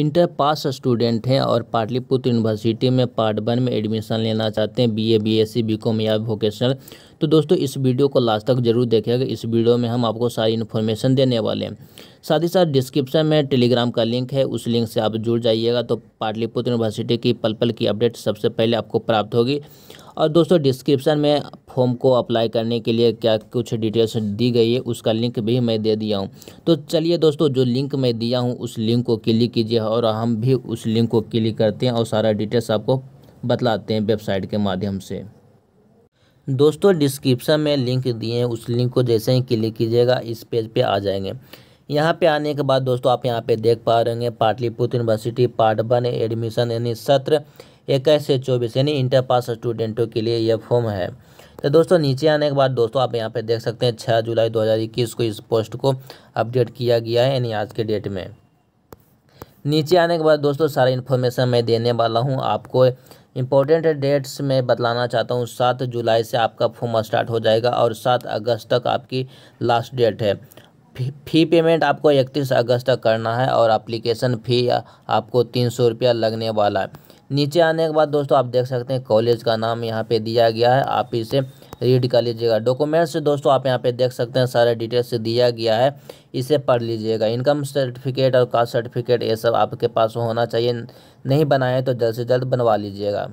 inter pass student हैं और Pataliputra university में पार्ट वन में एडमिशन लेना चाहते हैं बीए बीएससी बीकॉम या वोकेशनल तो दोस्तों इस वीडियो को लास्ट तक जरूर देखिएगा इस वीडियो में हम आपको सारी इन्फॉर्मेशन देने वाले हैं साथ ही साथ डिस्क्रिप्शन में टेलीग्राम का लिंक है उस लिंक से आप जुड़ जाइएगा तो पाटलिपुत्र यूनिवर्सिटी की पल पल की अपडेट सबसे पहले आपको प्राप्त होगी और दोस्तों डिस्क्रिप्शन में फॉर्म को अप्लाई करने के लिए क्या कुछ डिटेल्स दी गई है उसका लिंक भी मैं दे दिया हूँ तो चलिए दोस्तों जो लिंक मैं दिया हूँ उस लिंक को क्लिक कीजिए और हम भी उस लिंक को क्लिक करते हैं और सारा डिटेल्स आपको बतलाते हैं वेबसाइट के माध्यम से दोस्तों डिस्क्रिप्शन में लिंक दिए हैं उस लिंक को जैसे ही क्लिक कीजिएगा इस पेज पे आ जाएंगे यहाँ पे आने के बाद दोस्तों आप यहाँ पे देख पा रहे होंगे Pataliputra university part one admission यानी सत्र इक्कीस से चौबीस यानी इंटर पास स्टूडेंटों के लिए यह फॉर्म है तो दोस्तों नीचे आने के बाद दोस्तों आप यहाँ पे देख सकते हैं छः जुलाई इक्कीस को इस पोस्ट को अपडेट किया गया है यानी आज के डेट में नीचे आने के बाद दोस्तों सारे इन्फॉर्मेशन मैं देने वाला हूँ आपको इंपॉर्टेंट डेट्स में बतलाना चाहता हूँ सात जुलाई से आपका फॉर्म स्टार्ट हो जाएगा और सात अगस्त तक आपकी लास्ट डेट है फ़ी पेमेंट आपको इकतीस अगस्त तक करना है और एप्लीकेशन फ़ी आपको तीन सौ रुपया लगने वाला है नीचे आने के बाद दोस्तों आप देख सकते हैं कॉलेज का नाम यहाँ पे दिया गया है आप इसे रीड कर लीजिएगा डॉक्यूमेंट्स दोस्तों आप यहाँ पे देख सकते हैं सारे डिटेल्स दिया गया है इसे पढ़ लीजिएगा इनकम सर्टिफिकेट और कास्ट सर्टिफिकेट ये सब आपके पास होना चाहिए नहीं बनाए तो जल्द से जल्द बनवा लीजिएगा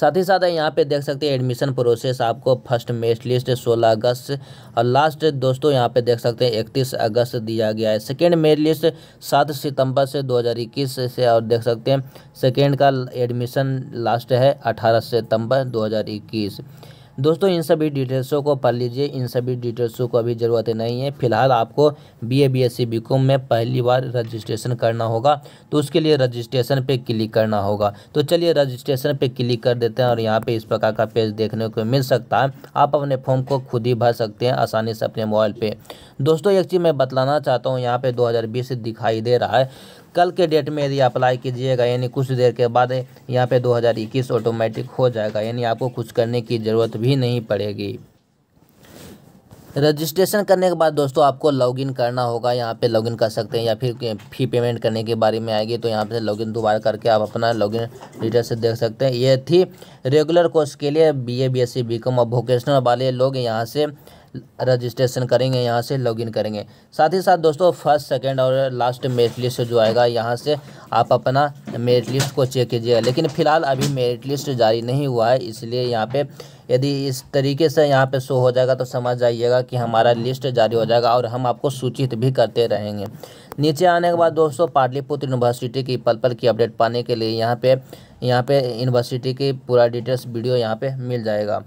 साथ ही साथ यहाँ पे देख सकते हैं एडमिशन प्रोसेस आपको फर्स्ट मेस्ट लिस्ट 16 अगस्त और लास्ट दोस्तों यहाँ पे देख सकते हैं 31 अगस्त दिया गया है सेकेंड मेरिट लिस्ट 7 सितंबर से 2021 से और देख सकते हैं सेकेंड का एडमिशन लास्ट है 18 सितंबर 2021 दोस्तों इन सभी डिटेल्सों को पढ़ लीजिए इन सभी डिटेल्सों को अभी ज़रूरत नहीं है फिलहाल आपको B A B S C में पहली बार रजिस्ट्रेशन करना होगा तो उसके लिए रजिस्ट्रेशन पे क्लिक करना होगा तो चलिए रजिस्ट्रेशन पे क्लिक कर देते हैं और यहाँ पे इस प्रकार का पेज देखने को मिल सकता है आप अपने फॉर्म को खुद ही भर सकते हैं आसानी से अपने मोबाइल पर दोस्तों एक चीज़ मैं बतलाना चाहता हूँ यहाँ पर दो दिखाई दे रहा है कल के डेट में यदि अप्लाई कीजिएगा यानी कुछ देर के बाद यहाँ पे 2021 ऑटोमेटिक हो जाएगा यानी आपको कुछ करने की ज़रूरत भी नहीं पड़ेगी रजिस्ट्रेशन करने के बाद दोस्तों आपको लॉगिन करना होगा यहाँ पे लॉगिन कर सकते हैं या फिर फी पेमेंट करने के बारे में आएगी तो यहाँ पे लॉगिन दोबारा करके आप अपना लॉगिन डिटेल्स देख सकते हैं ये थी रेगुलर कोर्स के लिए बीए बीएससी बीकॉम और वोकेशनल वाले लोग यहाँ से रजिस्ट्रेशन करेंगे यहाँ से लॉगिन करेंगे साथ ही साथ दोस्तों फर्स्ट सेकंड और लास्ट मेरिट लिस्ट जो आएगा यहाँ से आप अपना मेरिट लिस्ट को चेक कीजिएगा लेकिन फ़िलहाल अभी मेरिट लिस्ट जारी नहीं हुआ है इसलिए यहाँ पे यदि इस तरीके से यहाँ पे शो हो जाएगा तो समझ जाइएगा कि हमारा लिस्ट जारी हो जाएगा और हम आपको सूचित भी करते रहेंगे नीचे आने के बाद दोस्तों पाटलिपुत्र यूनिवर्सिटी की पल पल की अपडेट पाने के लिए यहाँ पे यहाँ पे यूनिवर्सिटी की पूरा डिटेल्स वीडियो यहाँ पे मिल जाएगा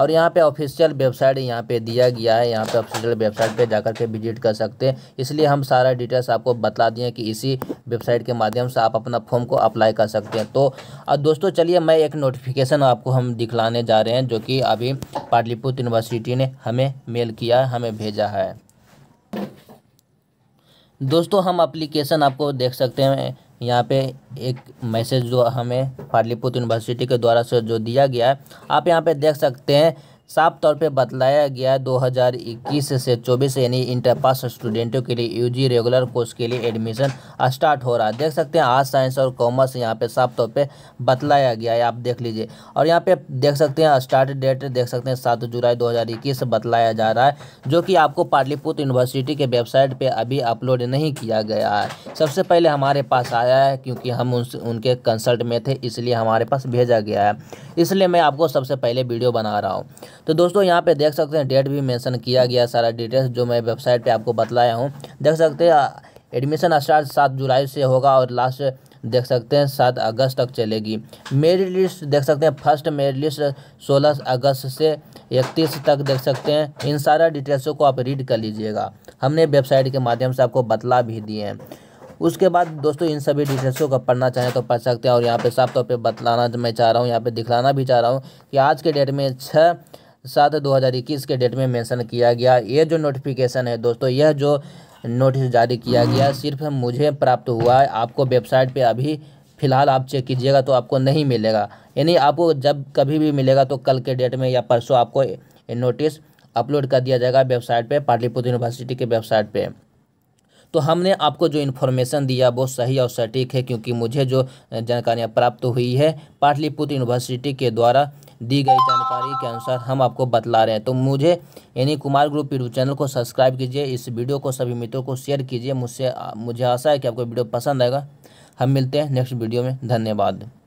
और यहाँ पे ऑफिशियल वेबसाइट यहाँ पे दिया गया है यहाँ पे ऑफिशियल वेबसाइट पे जाकर के विजिट कर सकते हैं इसलिए हम सारा डिटेल्स आपको बता दिए कि इसी वेबसाइट के माध्यम से आप अपना फॉर्म को अप्लाई कर सकते हैं तो अब दोस्तों चलिए मैं एक नोटिफिकेशन आपको हम दिखलाने जा रहे हैं जो कि अभी पाटलिपुत्र यूनिवर्सिटी ने हमें मेल किया हमें भेजा है दोस्तों हम अप्लीकेशन आपको देख सकते हैं यहाँ पे एक मैसेज जो हमें फारलीपुत यूनिवर्सिटी के द्वारा से जो दिया गया है आप यहाँ पे देख सकते हैं साफ तौर पर बतलाया गया 2021 से 24 यानी इंटर पास स्टूडेंटों के लिए यूजी रेगुलर कोर्स के लिए एडमिशन स्टार्ट हो रहा है देख सकते हैं आर्ट्स साइंस और कॉमर्स यहाँ पे साफ तौर पे बतलाया गया है आप देख लीजिए और यहाँ पे देख सकते हैं स्टार्ट डेट देख सकते हैं सात जुलाई 2021 बतलाया जा रहा है जो कि आपको पाटलिपुत्र यूनिवर्सिटी के वेबसाइट पर अभी अपलोड नहीं किया गया है सबसे पहले हमारे पास आया है क्योंकि हम उनके कंसल्ट में थे इसलिए हमारे पास भेजा गया है इसलिए मैं आपको सबसे पहले वीडियो बना रहा हूँ तो दोस्तों यहाँ पे देख सकते हैं डेट भी मेंशन किया गया सारा डिटेल्स जो मैं वेबसाइट पे आपको बतलाया हूँ देख सकते हैं एडमिशन स्टार्ट सात जुलाई से होगा और लास्ट देख सकते हैं सात अगस्त तक चलेगी मेरी लिस्ट देख सकते हैं फर्स्ट मेरी लिस्ट सोलह अगस्त से इकतीस तक देख सकते हैं इन सारा डिटेल्सों को आप रीड कर लीजिएगा हमने वेबसाइट के माध्यम से आपको बतला भी दिए हैं उसके बाद दोस्तों इन सभी डिटेल्सों को पढ़ना चाहें तो पढ़ सकते हैं और यहाँ पे साफ तौर पे बतलाना मैं चाह रहा हूँ यहाँ पे दिखलाना भी चाह रहा हूँ कि आज के डेट में छः सात दो हज़ार इक्कीस के डेट में मेंशन किया गया ये जो नोटिफिकेशन है दोस्तों यह जो नोटिस जारी किया गया सिर्फ मुझे प्राप्त हुआ है आपको वेबसाइट पे अभी फ़िलहाल आप चेक कीजिएगा तो आपको नहीं मिलेगा यानी आपको जब कभी भी मिलेगा तो कल के डेट में या परसों आपको नोटिस अपलोड कर दिया जाएगा वेबसाइट पर पाटलिपुत्र यूनिवर्सिटी के वेबसाइट पर तो हमने आपको जो इन्फॉर्मेशन दिया वो सही और सटीक है क्योंकि मुझे जो जानकारियाँ प्राप्त हुई है पाटलिपुत्र यूनिवर्सिटी के द्वारा दी गई जानकारी के अनुसार हम आपको बतला रहे हैं तो मुझे यानी कुमार ग्रुप यूट्यूब चैनल को सब्सक्राइब कीजिए इस वीडियो को सभी मित्रों को शेयर कीजिए मुझसे मुझे आशा है कि आपको वीडियो पसंद आएगा हम मिलते हैं नेक्स्ट वीडियो में धन्यवाद